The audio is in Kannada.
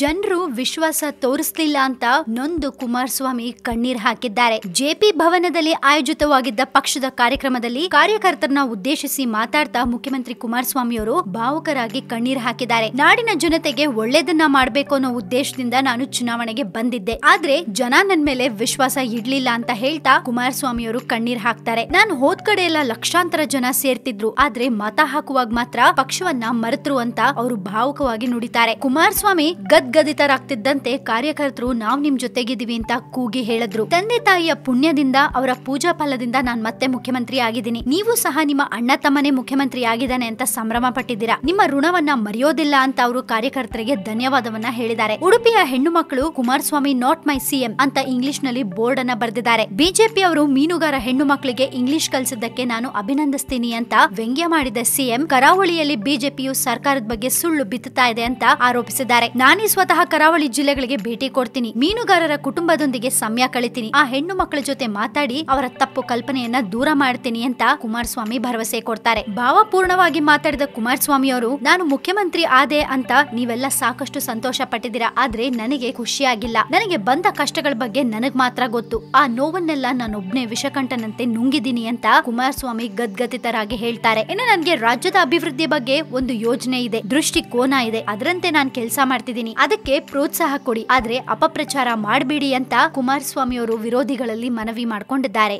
ಜನರು ವಿಶ್ವಾಸ ತೋರಿಸಲಿಲ್ಲ ಅಂತ ನೊಂದು ಕುಮಾರಸ್ವಾಮಿ ಕಣ್ಣೀರ್ ಹಾಕಿದ್ದಾರೆ ಜೆಪಿ ಭವನದಲ್ಲಿ ಆಯೋಜಿತವಾಗಿದ್ದ ಪಕ್ಷದ ಕಾರ್ಯಕ್ರಮದಲ್ಲಿ ಕಾರ್ಯಕರ್ತರನ್ನ ಉದ್ದೇಶಿಸಿ ಮಾತಾಡ್ತಾ ಮುಖ್ಯಮಂತ್ರಿ ಕುಮಾರಸ್ವಾಮಿಯವರು ಭಾವುಕರಾಗಿ ಕಣ್ಣೀರ್ ಹಾಕಿದ್ದಾರೆ ನಾಡಿನ ಜನತೆಗೆ ಒಳ್ಳೇದನ್ನ ಮಾಡಬೇಕು ಅನ್ನೋ ಉದ್ದೇಶದಿಂದ ನಾನು ಚುನಾವಣೆಗೆ ಬಂದಿದ್ದೆ ಆದ್ರೆ ಜನ ನನ್ ಮೇಲೆ ವಿಶ್ವಾಸ ಇಡ್ಲಿಲ್ಲ ಅಂತ ಹೇಳ್ತಾ ಕುಮಾರಸ್ವಾಮಿಯವರು ಕಣ್ಣೀರ್ ಹಾಕ್ತಾರೆ ನಾನು ಹೋದ್ ಕಡೆ ಎಲ್ಲ ಲಕ್ಷಾಂತರ ಜನ ಸೇರ್ತಿದ್ರು ಆದ್ರೆ ಮತ ಹಾಕುವಾಗ ಮಾತ್ರ ಪಕ್ಷವನ್ನ ಮರೆತರು ಅಂತ ಅವರು ಭಾವುಕವಾಗಿ ನುಡಿತಾರೆ ಕುಮಾರಸ್ವಾಮಿ ಗದ್ಗದಿತರಾಗ್ತಿದ್ದಂತೆ ಕಾರ್ಯಕರ್ತರು ನಾವ್ ನಿಮ್ ಜೊತೆಗಿದ್ದೀವಿ ಅಂತ ಕೂಗಿ ಹೇಳಿದ್ರು ತಂದೆ ತಾಯಿಯ ಪುಣ್ಯದಿಂದ ಅವರ ಪೂಜಾ ಫಲದಿಂದ ನಾನ್ ಮತ್ತೆ ಮುಖ್ಯಮಂತ್ರಿ ಆಗಿದ್ದೀನಿ ನೀವು ಸಹ ನಿಮ್ಮ ಅಣ್ಣ ತಮ್ಮನೇ ಮುಖ್ಯಮಂತ್ರಿ ಆಗಿದ್ದಾನೆ ಅಂತ ಸಂಭ್ರಮ ಪಟ್ಟಿದ್ದೀರಾ ನಿಮ್ಮ ಋಣವನ್ನ ಮರೆಯೋದಿಲ್ಲ ಅಂತ ಅವರು ಕಾರ್ಯಕರ್ತರಿಗೆ ಧನ್ಯವಾದವನ್ನ ಹೇಳಿದ್ದಾರೆ ಉಡುಪಿಯ ಹೆಣ್ಣು ಮಕ್ಕಳು ಕುಮಾರಸ್ವಾಮಿ ನಾಟ್ ಮೈ ಸಿಎಂ ಅಂತ ಇಂಗ್ಲಿಷ್ ನಲ್ಲಿ ಬೋರ್ಡ್ ಅನ್ನ ಬರೆದಿದ್ದಾರೆ ಬಿಜೆಪಿ ಅವರು ಮೀನುಗಾರ ಹೆಣ್ಣು ಮಕ್ಕಳಿಗೆ ಇಂಗ್ಲಿಷ್ ಕಲಿಸಿದ್ದಕ್ಕೆ ನಾನು ಅಭಿನಂದಿಸ್ತೀನಿ ಅಂತ ವ್ಯಂಗ್ಯ ಮಾಡಿದ ಸಿಎಂ ಕರಾವಳಿಯಲ್ಲಿ ಬಿಜೆಪಿಯು ಸರ್ಕಾರದ ಬಗ್ಗೆ ಸುಳ್ಳು ಬಿತ್ತುತ್ತಾ ಇದೆ ಅಂತ ಆರೋಪಿಸಿದ್ದಾರೆ ನಾನೇ ನಾನೇ ಸ್ವತಃ ಕರಾವಳಿ ಜಿಲ್ಲೆಗಳಿಗೆ ಭೇಟಿ ಕೊಡ್ತೀನಿ ಮೀನುಗಾರರ ಕುಟುಂಬದೊಂದಿಗೆ ಸಮಯ ಕಳಿತೀನಿ ಆ ಹೆಣ್ಣು ಮಕ್ಕಳ ಜೊತೆ ಮಾತಾಡಿ ಅವರ ತಪ್ಪು ಕಲ್ಪನೆಯನ್ನ ದೂರ ಮಾಡ್ತೀನಿ ಅಂತ ಕುಮಾರಸ್ವಾಮಿ ಭರವಸೆ ಕೊಡ್ತಾರೆ ಭಾವಪೂರ್ಣವಾಗಿ ಮಾತಾಡಿದ ಕುಮಾರಸ್ವಾಮಿ ಅವರು ನಾನು ಮುಖ್ಯಮಂತ್ರಿ ಆದೆ ಅಂತ ನೀವೆಲ್ಲ ಸಾಕಷ್ಟು ಸಂತೋಷ ಪಟ್ಟಿದ್ದೀರಾ ಆದ್ರೆ ನನಗೆ ಖುಷಿಯಾಗಿಲ್ಲ ನನಗೆ ಬಂದ ಕಷ್ಟಗಳ ಬಗ್ಗೆ ನನಗ್ ಮಾತ್ರ ಗೊತ್ತು ಆ ನೋವನ್ನೆಲ್ಲ ನಾನೊಬ್ನೇ ವಿಷಕಂಠನಂತೆ ನುಂಗಿದ್ದೀನಿ ಅಂತ ಕುಮಾರಸ್ವಾಮಿ ಗದ್ಗತಿತರಾಗಿ ಹೇಳ್ತಾರೆ ಇನ್ನು ನನಗೆ ರಾಜ್ಯದ ಅಭಿವೃದ್ಧಿ ಬಗ್ಗೆ ಒಂದು ಯೋಜನೆ ಇದೆ ದೃಷ್ಟಿಕೋನ ಇದೆ ಅದರಂತೆ ನಾನು ಕೆಲಸ ಮಾಡ್ತಿದ್ದೀನಿ ಅದಕ್ಕೆ ಪ್ರೋತ್ಸಾಹ ಕೊಡಿ ಆದ್ರೆ ಅಪಪ್ರಚಾರ ಮಾಡಬೇಡಿ ಅಂತ ಕುಮಾರಸ್ವಾಮಿ ಅವರು ವಿರೋಧಿಗಳಲ್ಲಿ ಮನವಿ ಮಾಡಿಕೊಂಡಿದ್ದಾರೆ